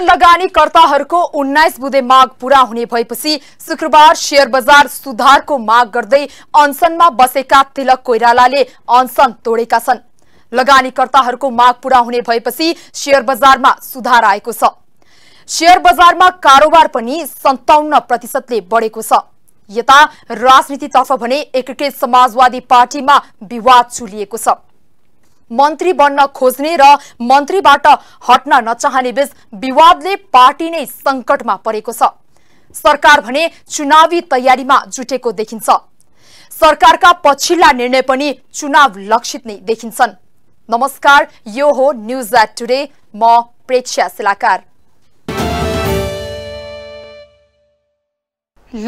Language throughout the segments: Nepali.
शेयर लगानीकर्ताहरूको उन्नाइस बुधे माग पूरा हुने भएपछि शुक्रबार शेयर बजार सुधारको माग गर्दै अनसनमा बसेका तिलक कोइरालाले अनसन तोडेका छन् लगानीकर्ताहरूको माग पूरा हुने भएपछि शेयर बजारमा सुधार आएको छ शेयर बजारमा कारोबार पनि सन्ताउन्न प्रतिशतले बढेको छ यता राजनीतितर्फ भने एकीकृत समाजवादी पार्टीमा विवाद चुलिएको छ मन्त्री बन्न खोज्ने र मन्त्रीबाट हट्न नचाहने बीच विवादले पार्टी नै संकटमा परेको छ सरकार भने चुनावी तयारीमा जुटेको देखिन्छ सरकारका पछिल्ला निर्णय पनि चुनाव लक्षित नै देखिन्छन् नमस्कार यो हो न्युज एट टुडे म प्रेक्षा शिलाकार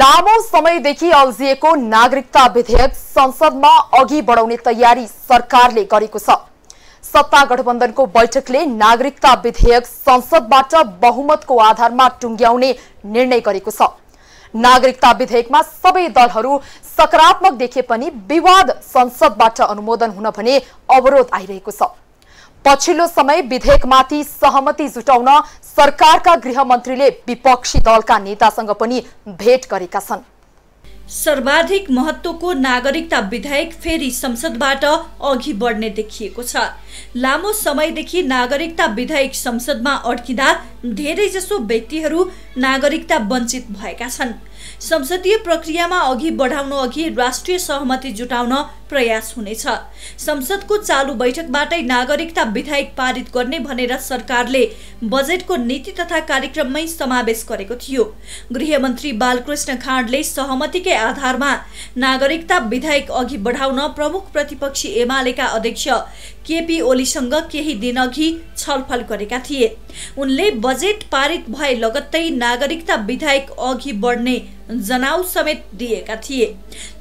लामो समयदेखि अल्झिएको नागरिकता विधेयक संसदमा अघि बढाउने तयारी सरकारले गरेको छ सत्ता गठबन्धनको बैठकले नागरिकता विधेयक संसदबाट बहुमतको आधारमा टुङ्ग्याउने निर्णय गरेको छ नागरिकता विधेयकमा सबै दलहरू सकारात्मक देखे पनि विवाद संसदबाट अनुमोदन हुन भने अवरोध आइरहेको छ पछिल्लो समय विधेयकमाथि सहमति जुटाउन सरकारका गृहमन्त्रीले विपक्षी दलका नेतासँग पनि भेट गरेका छन् सर्वाधिक महत्त्वको नागरिकता विधेयक फेरि संसदबाट अघि बढ्ने देखिएको छ लामो समयदेखि नागरिकता विधेयक संसदमा अड्किँदा धेरैजसो व्यक्तिहरू नागरिकता वञ्चित भएका छन् संसदीय प्रक्रियामा अघि बढाउनु अघि राष्ट्रिय सहमति जुटाउन प्रयास हुनेछ संसदको चालु बैठकबाटै नागरिकता विधेयक पारित गर्ने भनेर सरकारले बजेटको नीति तथा कार्यक्रममै समावेश गरेको थियो गृहमन्त्री बालकृष्ण खाँडले सहमतिकै आधारमा नागरिकता विधेयक अघि बढाउन प्रमुख प्रतिपक्षी एमालेका अध्यक्ष केपी ओलीसँग केही दिनअघि छलफल गरेका थिए उनले बजेट पारित भए लगत्तै नागरिकता विधेयक अघि बढ्ने जनाउ समेत दिएका थिए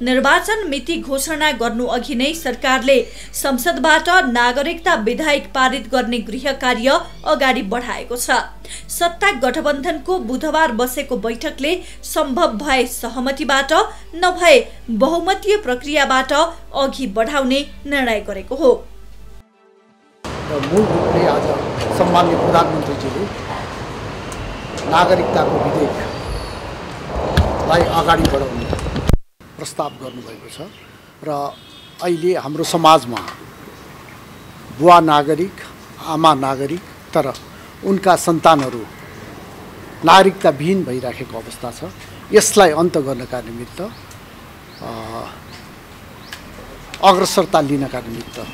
निर्वाचन मिति घोषणा गर्नु अघि नै सरकारले संसदबाट नागरिकता विधायक पारित गर्ने गृह कार्य अगाडि बढाएको छ सत्ता गठबन्धनको बुधबार बसेको बैठकले सम्भव भए सहमतिबाट नभए बहुमतीय प्रक्रियाबाट अघि बढाउने निर्णय गरेको हो मूल रूपले आज सम्मान्य प्रधानमन्त्रीजीले नागरिकताको विधेयक लाई अगाडि बढाउने प्रस्ताव गर्नुभएको छ र अहिले हाम्रो समाजमा बुवा नागरिक आमा नागरिक तर उनका सन्तानहरू नागरिकता विहीन भइराखेको अवस्था छ यसलाई अन्त गर्नका निमित्त अग्रसरता लिनका निमित्त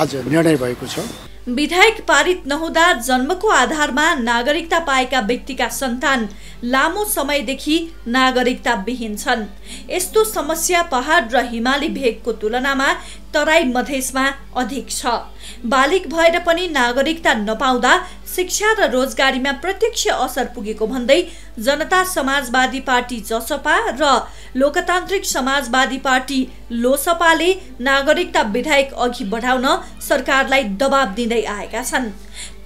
आज निर्णय भएको छ विधेयक पारित नहुँदा जन्मको आधारमा नागरिकता पाएका व्यक्तिका सन्तान लामो समयदेखि नागरिकता विहीन छन् यस्तो समस्या पहाड र हिमाली भेगको तुलनामा तराई मधेसमा अधिक छ बालिक भएर पनि नागरिकता नपाउँदा शिक्षा र रोजगारीमा प्रत्यक्ष असर पुगेको भन्दै जनता समाजवादी पार्टी जसपा र लोकतान्त्रिक समाजवादी पार्टी लोसपाले नागरिकता विधेयक अघि बढाउन सरकारलाई दबाब दिँदै आएका छन्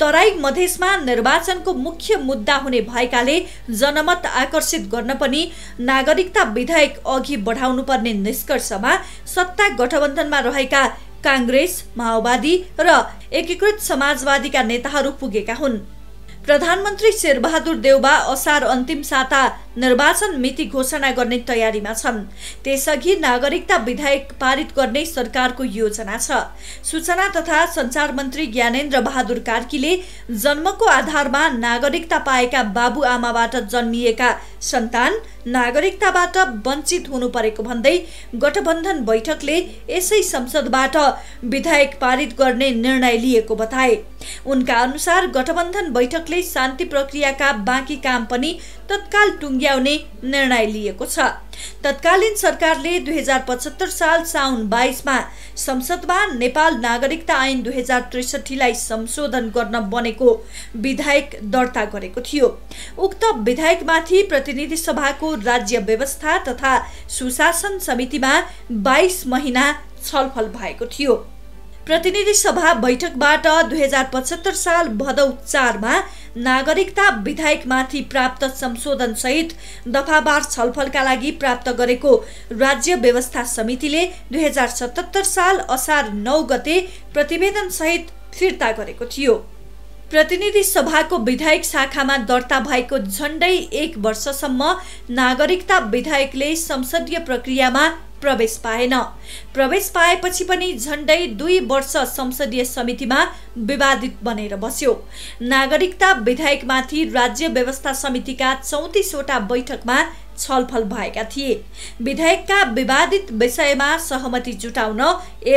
तराई मधेसमा निर्वाचनको मुख्य मुद्दा हुने भएकाले जनमत आकर्षित गर्न पनि नागरिकता विधेयक अघि बढाउनुपर्ने निष्कर्षमा सत्ता गठबन्धनमा रहेका काङ्ग्रेस माओवादी र एकीकृत समाजवादीका नेताहरू पुगेका हुन् प्रधानमन्त्री शेरबहादुर देउबा असार अन्तिम साता निर्वाचन मिति घोषणा गर्ने तयारीमा छन् त्यसअघि नागरिकता विधेयक पारित गर्ने सरकारको योजना छ सूचना तथा सञ्चार मन्त्री ज्ञानेन्द्र बहादुर कार्कीले जन्मको आधारमा नागरिकता पाएका बाबुआमाबाट जन्मिएका सन्तान नागरिकताबाट वञ्चित हुनु परेको भन्दै गठबन्धन बैठकले यसै संसदबाट विधेयक पारित गर्ने निर्णय लिएको बताए उनका अनुसार गठबन्धन बैठकले विभागले शान्ति प्रक्रियाका बाँकी काम पनि तत्काल टुङ्ग्याउने निर्णय लिएको छ तत्कालीन सरकारले दुई हजार पचहत्तर साल साउन बाइसमा संसदमा नेपाल नागरिकता ऐन दुई हजार त्रिसठीलाई संशोधन गर्न बनेको विधायक दर्ता गरेको थियो उक्त विधायकमाथि प्रतिनिधि सभाको राज्य व्यवस्था तथा सुशासन समितिमा बाइस महिना छलफल भएको थियो प्रतिनिधि सभा बैठकबाट दुई हजार पचहत्तर साल भदौ चारमा नागरिकता विधेयकमाथि प्राप्त संशोधन संशोधनसहित दफावार छलफलका लागि प्राप्त गरेको राज्य व्यवस्था समितिले दुई हजार सतहत्तर साल असार नौ गते प्रतिवेदन सहित फिर्ता गरेको थियो प्रतिनिधि सभाको विधायक शाखामा दर्ता भएको झण्डै एक वर्षसम्म नागरिकता विधायकले संसदीय प्रक्रियामा प्रवेश पाएन प्रवेश पाएपछि पनि झन्डै दुई वर्ष संसदीय समितिमा विवादित बनेर बस्यो नागरिकता विधेयकमाथि राज्य व्यवस्था समितिका चौतिसवटा बैठकमा छलफल भएका थिए विधेयकका विवादित विषयमा सहमति जुटाउन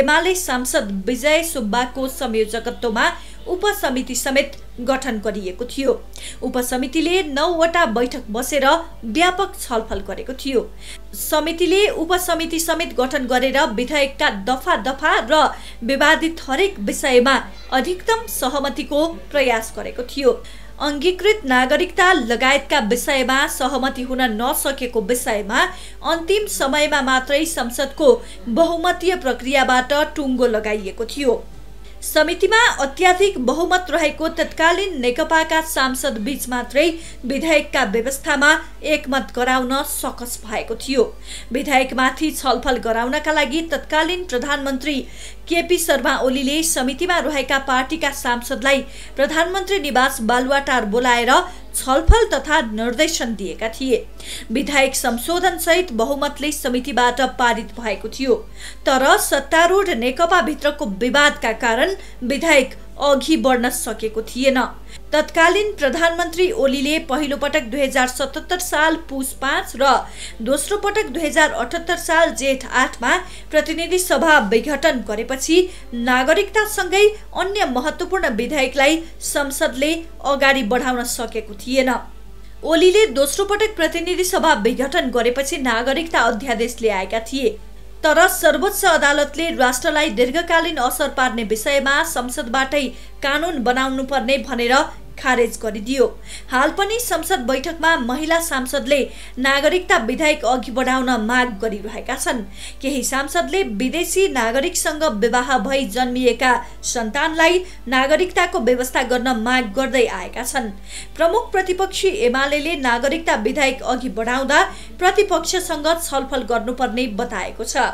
एमाले सांसद विजय सुब्बाको संयोजकत्वमा उपसमिति समेत गठन गरिएको थियो उपसमितिले नौवटा बैठक बसेर व्यापक छलफल गरेको थियो समितिले उपसमिति समेत गठन गरेर विधेयकका दफा दफा र विवादित हरेक विषयमा अधिकतम सहमतिको प्रयास गरेको थियो अङ्गीकृत नागरिकता लगायतका विषयमा सहमति हुन नसकेको विषयमा अन्तिम समयमा मात्रै संसदको बहुमतीय प्रक्रियाबाट टुङ्गो लगाइएको थियो समितिमा अत्याधिक बहुमत रहेको तत्कालीन नेकपाका सांसद बीच मात्रै विधेयकका व्यवस्थामा एकमत गराउन सकस भएको थियो विधेयकमाथि छलफल गराउनका लागि तत्कालीन प्रधानमन्त्री केपी शर्मा ओलीले समितिमा रहेका पार्टीका सांसदलाई प्रधानमन्त्री निवास बालुवाटार बोलाएर छलफल तथा निर्देशन दिएका थिए विधायक संशोधनसहित बहुमतले समितिबाट पारित भएको थियो तर सत्तारूढ नेकपाभित्रको विवादका कारण विधायक अघि बढ्न सकेको थिएन तत्कालीन प्रधानमन्त्री ओलीले पहिलो पटक दुई हजार सतहत्तर साल पुस पाँच र दोस्रो पटक दुई हजार अठहत्तर साल जेठ आठमा प्रतिनिधि सभा विघटन गरेपछि नागरिकतासँगै अन्य महत्त्वपूर्ण विधेयकलाई संसदले अगाडि बढाउन सकेको थिएन ओलीले दोस्रो पटक प्रतिनिधि सभा विघटन गरेपछि नागरिकता अध्यादेश ल्याएका थिए तर सर्वोच्च अदालतले राष्ट्रलाई दीर्घकालीन असर पार्ने विषयमा संसदबाटै कानुन बनाउनुपर्ने भनेर खारेज गरिदियो हाल पनि संसद बैठकमा महिला सांसदले नागरिकता विधेयक अघि बढाउन माग गरिरहेका छन् केही सांसदले विदेशी नागरिकसँग विवाह भई जन्मिएका सन्तानलाई नागरिकताको व्यवस्था गर्न माग गर्दै आएका छन् प्रमुख प्रतिपक्षी एमाले नागरिकता विधेयक अघि बढाउँदा प्रतिपक्षसँग छलफल गर्नुपर्ने बताएको छ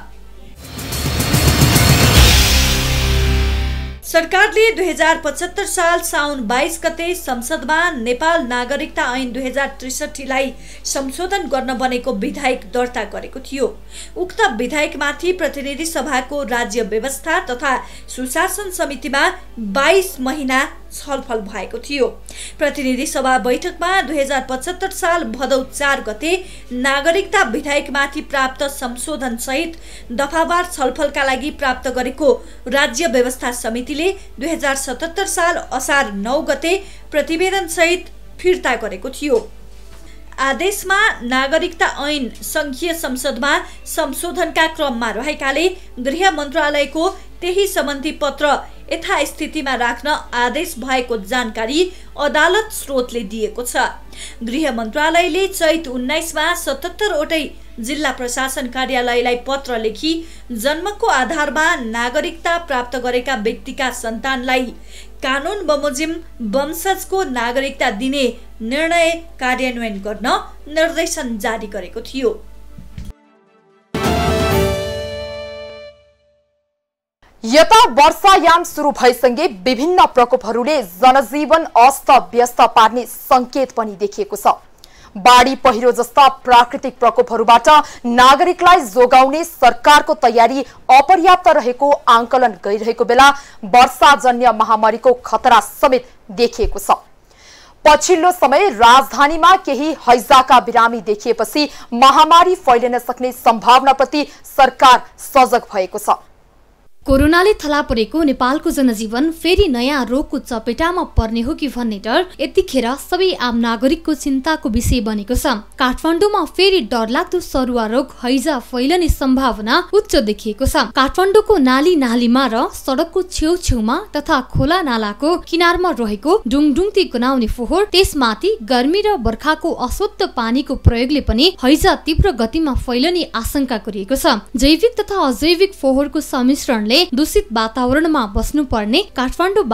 सरकारले दुई हजार पचहत्तर साल साउन बाइस गते संसदमा नेपाल नागरिकता ऐन दुई हजार त्रिसठीलाई संशोधन गर्न बनेको विधेयक दर्ता गरेको थियो उक्त विधेयकमाथि प्रतिनिधि सभाको राज्य व्यवस्था तथा सुशासन समितिमा बाइस महिना छलफल भएको थियो प्रतिनिधि सभा बैठकमा दुई हजार पचहत्तर साल भदौ चार गते नागरिकता विधेयकमाथि प्राप्त संशोधनसहित दफावार छलफलका लागि प्राप्त गरेको राज्य व्यवस्था समितिले समितिले दुई हजार सतहत्तर साल असार नौ गते प्रतिवेदनसहित फिर्ता गरेको थियो आदेशमा नागरिकता ऐन सङ्घीय संसदमा संशोधनका क्रममा रहेकाले गृह मन्त्रालयको त्यही सम्बन्धी पत्र यथास्थितिमा राख्न आदेश भएको जानकारी अदालत स्रोतले दिएको छ गृह मन्त्रालयले चैत उन्नाइसमा सतहत्तरवटै जिल्ला प्रशासन कार्यालयलाई पत्र लेखी जन्मको आधारमा नागरिकता प्राप्त गरेका व्यक्तिका सन्तानलाई कानुन बमोजिम वंशजको नागरिकता दिने निर्णय कार्यान्वयन गर्न निर्देशन जारी गरेको थियो यता वर्षायाम सुरु भएसँगै विभिन्न प्रकोपहरूले जनजीवन अस्त व्यस्त पार्ने सङ्केत पनि देखिएको छ बाढी पहिरो जस्ता प्राकृतिक प्रकोपहरूबाट नागरिकलाई जोगाउने सरकारको तयारी अपर्याप्त रहेको आंकलन गरिरहेको बेला वर्षाजन्य महामारीको खतरा समेत देखिएको छ पछिल्लो समय राजधानीमा केही हैजाका बिरामी देखिएपछि महामारी फैलिन सक्ने सम्भावनाप्रति सरकार सजग भएको छ कोरोनाले थला परेको नेपालको जनजीवन फेरि नयाँ रोगको चपेटामा पर्ने हो कि भन्ने डर यतिखेर सबै आम नागरिकको चिन्ताको विषय बनेको छ काठमाडौँमा फेरि डरलाग्दो सरुवा रोग हैजा फैलने सम्भावना उच्च देखिएको छ काठमाडौँको नाली नालीमा र सडकको छेउछेउमा तथा खोला नालाको किनारमा रहेको डुङडुङती गनाउने फोहोर त्यसमाथि गर्मी र बर्खाको अशुद्ध पानीको प्रयोगले पनि हैजा तीव्र गतिमा फैलने आशंका गरिएको छ जैविक तथा अजैविक फोहोरको सम्मिश्रणले दूषित वातावरणमा बस्नुपर्ने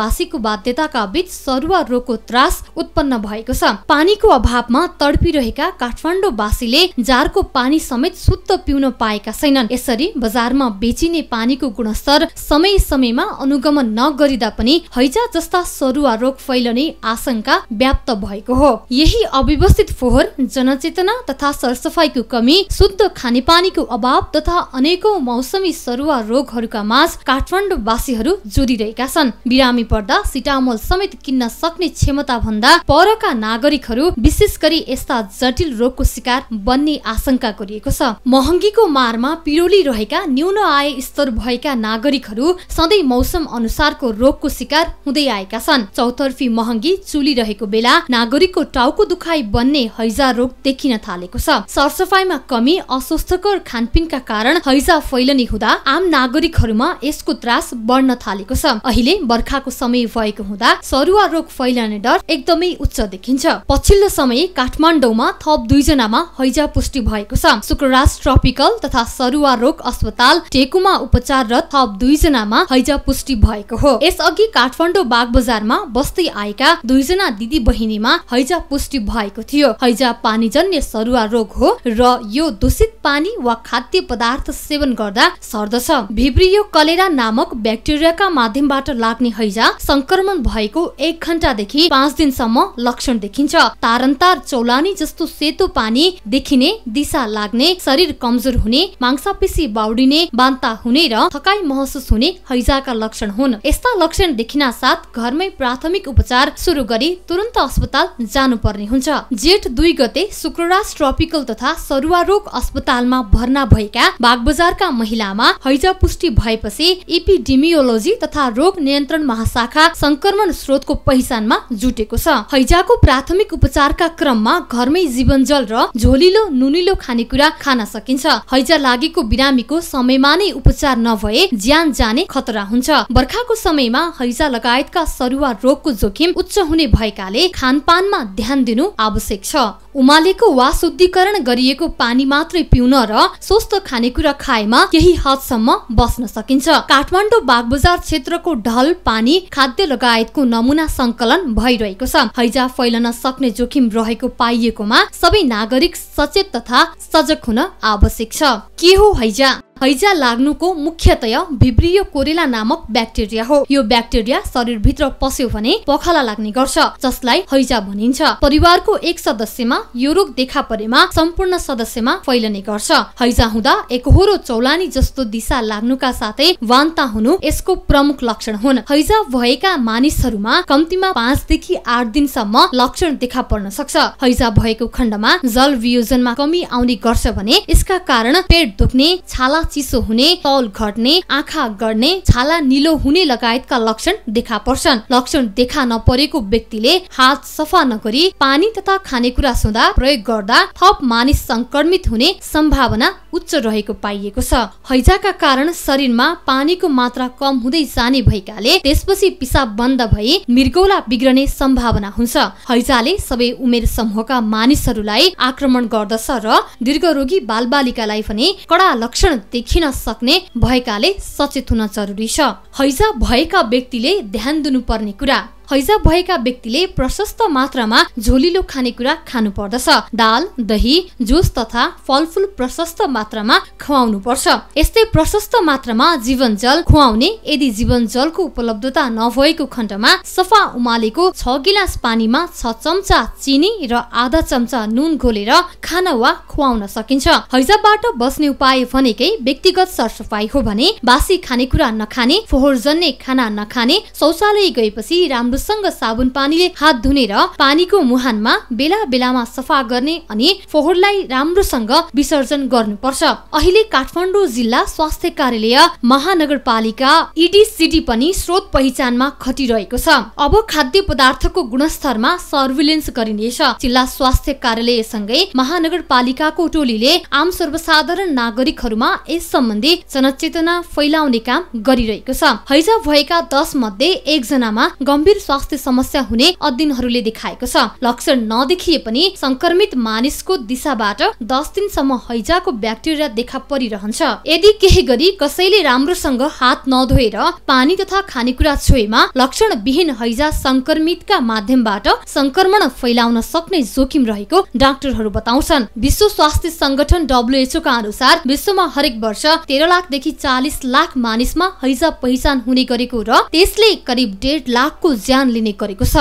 वासीको बाध्यताका बीच सरुवा रोगको त्रास उत्पन्न भएको छ पानीको अभावमा तडपिरहेका काठमाडौँ वासीले जारको पानी समेत शुद्ध पिउन पाएका छैनन् यसरी बजारमा बेचिने पानीको गुणस्तर समय समयमा अनुगमन नगरिँदा पनि हैजा जस्ता सरुवा रोग फैलने आशंका व्याप्त भएको हो यही अव्यवस्थित फोहोर जनचेतना तथा सरसफाइको कमी शुद्ध खानेपानीको अभाव तथा अनेकौं मौसमी सरुवा रोगहरूका माझ आज काठमाडौँवासीहरू जोडिरहेका छन् बिरामी पर्दा सिटामोल समेत किन्न सक्ने क्षमता भन्दा परका नागरिकहरू विशेष गरी यस्ता जटिल रोगको शिकार बन्ने आशंका गरिएको छ महँगीको मारमा पिरोली रहेका न्यून आय स्तर भएका नागरिकहरू सधैँ मौसम अनुसारको रोगको शिकार हुँदै आएका छन् चौतर्फी महँगी चुलिरहेको बेला नागरिकको टाउको दुखाइ बन्ने हैजा रोग देखिन थालेको छ सरसफाइमा कमी अस्वस्थकर खानपिनका कारण हैजा फैलने हुँदा आम नागरिकहरूमा यसको त्रास बढ्न थालेको छ अहिले बर्खाको समय भएको हुँदा सरुवा रोग फैलाने डर एकदमै उच्च देखिन्छ पछिल्लो समय काठमाडौँमा थप दुईजनामा हैजा पुष्टि भएको छ शुक्रराज ट्रपिकल तथा सरुवा रोग अस्पताल टेकुमा उपचार र थप दुईजनामा हैजा पुष्टि भएको हो यसअघि काठमाडौँ बाग बजारमा बस्दै आएका दुईजना दिदी बहिनीमा हैजा पुष्टि भएको थियो हैजा पानीजन्य सरुवा रोग हो र यो दूषित पानी वा खाद्य पदार्थ सेवन गर्दा सर्दछ भिब्रियो कले कलेरा नामक ब्याक्टेरियाका माध्यमबाट लाग्ने हैजा संक्रमण भएको एक घण्टादेखि पाँच दिनसम्म लक्षण देखिन्छ तारन्तार चौलानी जस्तो सेतो पानी देखिने दिशा लाग्ने शरीर कमजोर हुने मांसापेशी बाउडिने बान्ता हुने र थकाई महसुस हुने हैजाका लक्षण हुन् यस्ता लक्षण देखिना साथ घरमै प्राथमिक उपचार सुरु गरी तुरन्त अस्पताल जानुपर्ने हुन्छ जेठ दुई गते शुक्रराज ट्रपिकल तथा सरुवा रोग अस्पतालमा भर्ना भएका बागबजारका महिलामा हैजा पुष्टि भएपछि इपिडेमियोलोजी इपिडिमियोलोजी तथा रोग नियन्त्रण महाशाखा संक्रमण स्रोतको पहिचानमा जुटेको छ हैजाको प्राथमिक उपचारका क्रममा घरमै जीवन जल र झोलिलो नुनिलो खानेकुरा खान सकिन्छ हैजा लागेको बिरामीको समयमा नै उपचार नभए ज्यान जाने खतरा हुन्छ बर्खाको समयमा हैजा लगायतका सरुवा रोगको जोखिम उच्च हुने भएकाले खानपानमा ध्यान दिनु आवश्यक छ उमालेको वा शुद्धिकरण गरिएको पानी मात्रै पिउन र स्वस्थ खानेकुरा खाएमा केही हदसम्म बस्न सकिन्छ काठमाडौँ बागबजार क्षेत्रको ढल पानी खाद्य लगायतको नमुना सङ्कलन भइरहेको छ हैजा फैलन सक्ने जोखिम रहेको पाइएकोमा सबै नागरिक सचेत तथा सजग हुन आवश्यक छ के हो हैजा हैजा लाग्नुको मुख्यतया भिब्रियो कोरेला नामक ब्याक्टेरिया हो यो ब्याक्टेरिया शरीरभित्र पस्यो भने पखाला लाग्ने गर्छ जसलाई हैजा भनिन्छ परिवारको एक सदस्यमा यो रोग देखा परेमा सम्पूर्ण सदस्यमा फैलने गर्छ हैजा हुँदा एकहोरो चौलानी जस्तो दिशा लाग्नुका साथै वान्ता हुनु यसको प्रमुख लक्षण हुन् हैजा भएका मानिसहरूमा कम्तीमा पाँचदेखि आठ दिनसम्म लक्षण देखा पर्न सक्छ हैजा भएको खण्डमा जल वियोजनमा कमी आउने गर्छ भने यसका कारण पेट दुख्ने छाला चिसो हुने तौल घट्ने आँखा गर्ने छाला निलो हुने लगायतका लक्षण देखा पर्छन् लक्षण देखा नपरेको व्यक्तिले हात सफा नगरी पानी तथा खानेकुरा सोधा प्रयोग गर्दा थप मानिस संक्रमित हुने सम्भावना उच्च रहेको पाइएको छ हैजाका कारण शरीरमा पानीको मात्रा कम हुँदै जाने भएकाले त्यसपछि पिसाब बन्द भई मृगौला बिग्रने सम्भावना हुन्छ हैजाले सबै उमेर समूहका मानिसहरूलाई आक्रमण गर्दछ र दीर्घरोगी बालबालिकालाई पनि कडा लक्षण देखिन सक्ने भएकाले सचेत हुन जरुरी छ हैजा भएका व्यक्तिले ध्यान दिनुपर्ने कुरा हैजा भएका व्यक्तिले प्रशस्त मात्रामा झोलिलो खानेकुरा खानु पर्दछ दाल दही जुस तथा फलफुल प्रशस्त मात्रामा खुवाउनु पर्छ यस्तै प्रशस्त मात्रामा जीवन जल खुवाउने यदि जीवन जलको उपलब्धता नभएको खण्डमा सफा उमालेको छ गिलास पानीमा छ चम्चा चिनी र आधा चम्चा नुन घोलेर खान वा खुवाउन सकिन्छ हैजाबाट बस्ने उपाय भनेकै व्यक्तिगत सरसफाइ हो भने बासी खानेकुरा नखाने फोहोर जन्ने खाना नखाने शौचालय गएपछि राम्रो तेलसँग साबुन पानीले हात धुने र पानीको मुहानमा बेला बेलामा सफा गर्ने अनि फोहोरलाई राम्रोसँग विसर्जन गर्नुपर्छ अहिले काठमाडौँ जिल्ला स्वास्थ्य कार्यालय महानगरपालिका इडिसिटी पनि स्रोत पहिचानमा खटिरहेको छ अब खाद्य पदार्थको गुणस्तरमा सर्भिलेन्स गरिनेछ जिल्ला स्वास्थ्य कार्यालयसँगै महानगरपालिकाको टोलीले आम सर्वसाधारण नागरिकहरूमा यस सम्बन्धी जनचेतना फैलाउने काम गरिरहेको छ हैजा भएका दस मध्ये एकजनामा गम्भीर स्वास्थ्य समस्या हुने अध्ययनहरूले देखाएको छ लक्षण नदेखिए पनि संक्रमित मानिसको दिशाबाट दस दिनसम्म हैजाको ब्याक्टेरिया देखा परिरहन्छ यदि केही गरी कसैले राम्रोसँग हात नधोएर पानी तथा खानेकुरा छोएमा लक्षण विहीन हैजा संक्रमितका माध्यमबाट संक्रमण फैलाउन सक्ने जोखिम रहेको डाक्टरहरू बताउँछन् विश्व स्वास्थ्य संगठन डब्लुएचओ का अनुसार विश्वमा हरेक वर्ष तेह्र लाखदेखि चालिस लाख मानिसमा हैजा पहिचान हुने गरेको र त्यसले करिब डेढ लाखको ज्यान लिने गरेको छ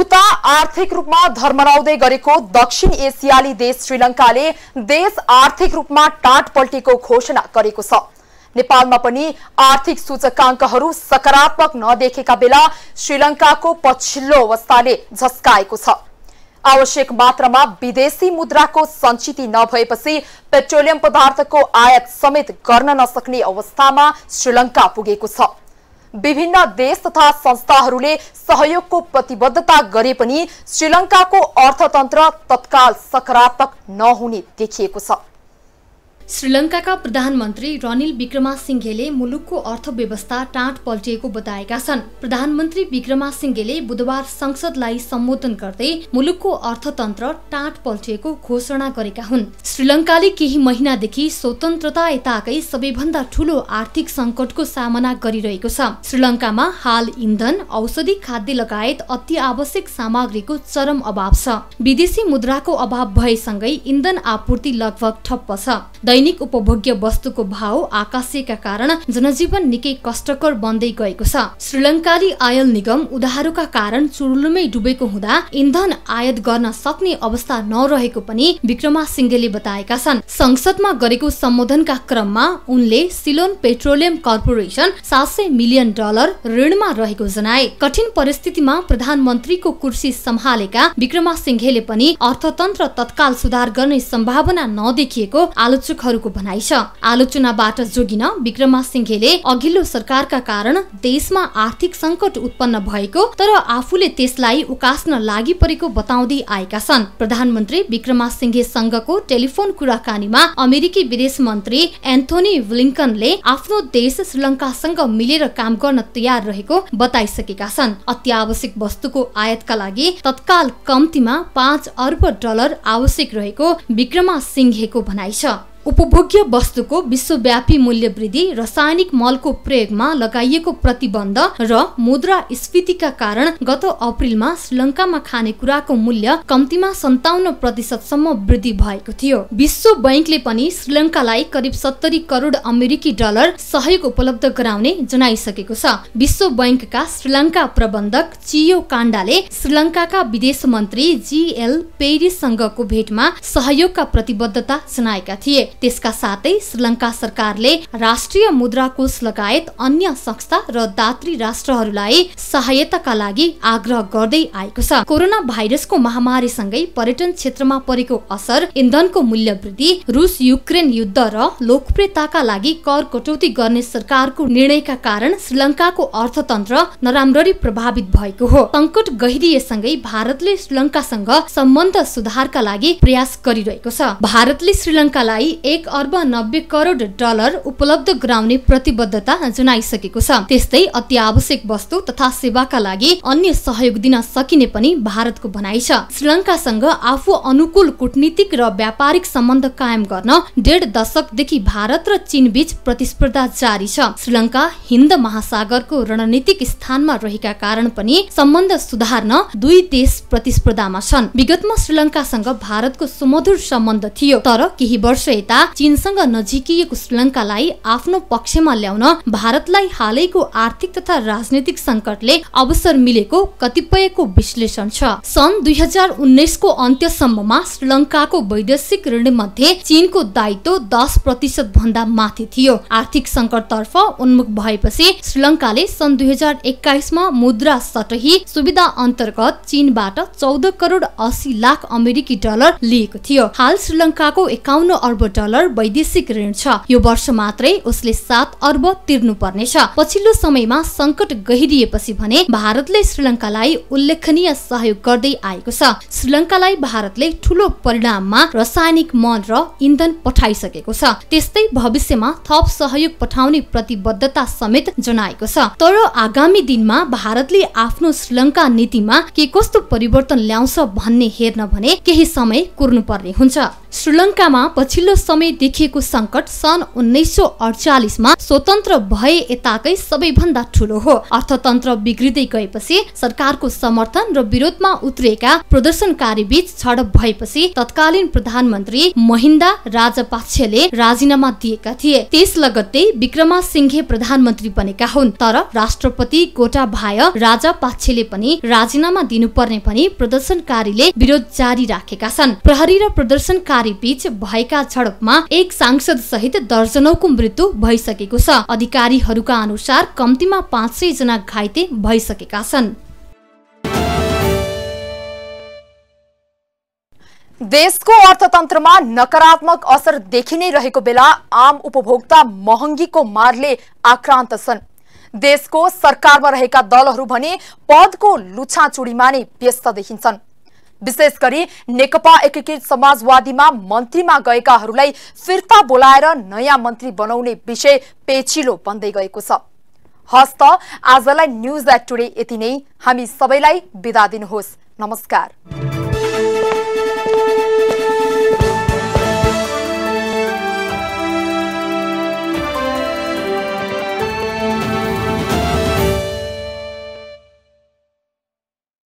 उता आर्थिक रूपमा धर्मराउँदै गरेको दक्षिण एसियाली देश श्रीलङ्काले देश आर्थिक रूपमा पल्टेको घोषणा गरेको छ नेपालमा पनि आर्थिक सूचकाङ्कहरू सकारात्मक नदेखेका बेला श्रीलङ्काको पछिल्लो अवस्थाले झस्काएको छ आवश्यक मात्रामा विदेशी मुद्राको सञ्चित नभएपछि पेट्रोलियम पदार्थको आयात समेत गर्न नसक्ने अवस्थामा श्रीलङ्का पुगेको छ विभिन्न देश तथा संस्थाहरूले सहयोगको प्रतिबद्धता गरे पनि श्रीलङ्काको अर्थतन्त्र तत्काल सकारात्मक नहुने देखिएको छ श्रीलङ्काका प्रधानमन्त्री रनिल विक्रमा सिंहेले मुलुकको अर्थव्यवस्था टाँट पल्टिएको बताएका छन् प्रधानमन्त्री विक्रमा सिंहेले बुधबार संसदलाई सम्बोधन गर्दै मुलुकको अर्थतन्त्र टाँट पल्टिएको घोषणा गरेका हुन् श्रीलङ्काले केही महिनादेखि स्वतन्त्रता यताकै सबैभन्दा ठूलो आर्थिक संकटको सामना गरिरहेको छ श्रीलङ्कामा हाल इन्धन औषधि खाद्य लगायत अति आवश्यक सामग्रीको चरम अभाव छ विदेशी मुद्राको अभाव भएसँगै इन्धन आपूर्ति लगभग ठप्प छ दैनिक उपभोग्य वस्तुको भाव आकाशेका कारण जनजीवन निकै कष्टकर बन्दै गएको छ श्रीलङ्काली आयल निगम उधारोका कारण चुरुलुमै डुबेको हुँदा इन्धन आयात गर्न सक्ने अवस्था नरहेको पनि विक्रमा सिंहले बताएका छन् संसदमा गरेको सम्बोधनका क्रममा उनले सिलोन पेट्रोलियम कर्पोरेसन सात सय मिलियन डलर ऋणमा रहेको जनाए कठिन परिस्थितिमा प्रधानमन्त्रीको कुर्सी सम्हालेका विक्रमा सिंहेले पनि अर्थतन्त्र तत्काल सुधार गर्ने सम्भावना नदेखिएको आलोचक नेताहरूको भनाइ छ आलोचनाबाट जोगिन विक्रमा सिंहेले अघिल्लो सरकारका कारण देशमा आर्थिक सङ्कट उत्पन्न भएको तर आफूले त्यसलाई उकास्न लागि परेको बताउँदै आएका छन् प्रधानमन्त्री विक्रमा सिंहेसँगको टेलिफोन कुराकानीमा अमेरिकी विदेश मन्त्री एन्थोनी विलिङकनले आफ्नो देश श्रीलङ्कासँग मिलेर काम गर्न तयार रहेको बताइसकेका छन् अत्यावश्यक वस्तुको आयातका लागि तत्काल कम्तीमा पाँच अर्ब डलर आवश्यक रहेको विक्रमा सिंहेको भनाइ छ उपभोग्य वस्तुको विश्वव्यापी मूल्य वृद्धि रासायनिक मलको प्रयोगमा लगाइएको प्रतिबन्ध र मुद्रा स्फीतिका कारण गत अप्रिलमा श्रीलङ्कामा खानेकुराको मूल्य कम्तीमा सन्ताउन्न प्रतिशतसम्म वृद्धि भएको थियो विश्व बैङ्कले पनि श्रीलङ्कालाई करिब सत्तरी करोड अमेरिकी डलर सहयोग उपलब्ध गराउने जनाइसकेको छ विश्व बैङ्कका श्रीलङ्का प्रबन्धक चियो काण्डाले श्रीलङ्काका विदेश मन्त्री जीएल पेरिससँगको भेटमा सहयोगका प्रतिबद्धता जनाएका थिए त्यसका साथै श्रीलङ्का सरकारले राष्ट्रिय मुद्रा कोष लगायत अन्य संस्था र दात्री राष्ट्रहरूलाई सहायताका लागि आग्रह गर्दै आएको छ कोरोना भाइरसको महामारीसँगै पर्यटन क्षेत्रमा परेको असर इन्धनको मूल्य वृद्धि रुस युक्रेन युद्ध र लोकप्रियताका लागि कर कटौती गर्ने सरकारको निर्णयका कारण श्रीलङ्काको अर्थतन्त्र नराम्ररी प्रभावित भएको हो सङ्कट गहिरिएसँगै भारतले श्रीलङ्कासँग सम्बन्ध सुधारका लागि प्रयास गरिरहेको छ भारतले श्रीलङ्कालाई एक अर्ब नब्बे करोड डलर उपलब्ध गराउने प्रतिबद्धता जनाइसकेको छ त्यस्तै अत्यावश्यक वस्तु तथा सेवाका लागि अन्य सहयोग दिन सकिने पनि भारतको भनाइ छ श्रीलङ्कासँग आफू अनुकूल कूटनीतिक र व्यापारिक सम्बन्ध कायम गर्न डेढ दशकदेखि भारत र चीन बीच प्रतिस्पर्धा जारी छ श्रीलङ्का हिन्द महासागरको रणनीतिक स्थानमा रहेका कारण पनि सम्बन्ध सुधार्न दुई देश प्रतिस्पर्धामा छन् विगतमा श्रीलङ्कासँग भारतको सुमधुर सम्बन्ध थियो तर केही वर्ष नेता चीनसँग नजिकिएको श्रीलङ्कालाई आफ्नो पक्षमा ल्याउन भारतलाई हालैको आर्थिक तथा राजनैतिक संकटले अवसर मिलेको कतिपयको विश्लेषण छ सन् दुई हजार उन्नाइसको अन्त्यसम्ममा श्रीलङ्काको वैदेशिक ऋण मध्ये चीनको दायित्व दस प्रतिशत भन्दा माथि थियो आर्थिक संकटतर्फ उन्मुख भएपछि श्रीलङ्काले सन् दुई हजार एक्काइसमा मुद्रा सटही सुविधा अन्तर्गत चीनबाट चौध करोड अस्सी लाख अमेरिकी डलर लिएको थियो हाल श्रीलङ्काको एकाउन्न अर्ब डलर वैदेशिक ऋण छ यो वर्ष मात्रै उसले सात अर्ब तिर्नु पर्नेछ पछिल्लो समयमा संकट गहिरिएपछि भने भारतले श्रीलङ्कालाई उल्लेखनीय सहयोग गर्दै आएको छ श्रीलङ्कालाई भारतले ठूलो परिणाममा रासायनिक मल र इन्धन पठाइसकेको छ त्यस्तै भविष्यमा थप सहयोग पठाउने प्रतिबद्धता समेत जनाएको छ तर आगामी दिनमा भारतले आफ्नो श्रीलङ्का नीतिमा के कस्तो परिवर्तन ल्याउँछ भन्ने हेर्न भने केही समय कुर्नु पर्ने हुन्छ श्रीलङ्कामा पछिल्लो समय देखिएको सङ्कट सन् उन्नाइस सौ अडचालिसमा स्वतन्त्र भए यताकै सबैभन्दा ठुलो हो अर्थतन्त्र बिग्रिँदै गएपछि सरकारको समर्थन र विरोधमा उत्रिएका प्रदर्शनकारी बीच झडप भएपछि तत्कालीन प्रधानमन्त्री महिन्दा राजपाक्षेले राजीनामा दिएका थिए त्यस लगत्तै विक्रमा सिंहे प्रधानमन्त्री बनेका हुन् तर राष्ट्रपति गोटा भाय राजापाक्षेले पनि राजीनामा दिनुपर्ने पनि प्रदर्शनकारीले विरोध जारी राखेका छन् प्रहरी र प्रदर्शनकारी बीच भएका झडप झडपमा एक सांसद सहित दर्जनौको मृत्यु भइसकेको छ अधिकारीहरूका अनुसार कम्तीमा पाँच सय जना घाइते भइसकेका छन् देशको अर्थतन्त्रमा नकारात्मक असर देखि नै रहेको बेला आम उपभोक्ता महँगीको मारले आक्रान्त छन् देशको सरकारमा रहेका दलहरू भने पदको लुछाचुडीमा नै व्यस्त देखिन्छन् विशेष गरी नेकपा एकीकृत समाजवादीमा मन्त्रीमा गएकाहरूलाई फिर्ता बोलाएर नयाँ मन्त्री बनाउने विषय पेचिलो बन्दै गएको छ हस्त आजलाई न्युज एट टुडे यति नै हामी सबैलाई बिदा दिनुहोस् नमस्कार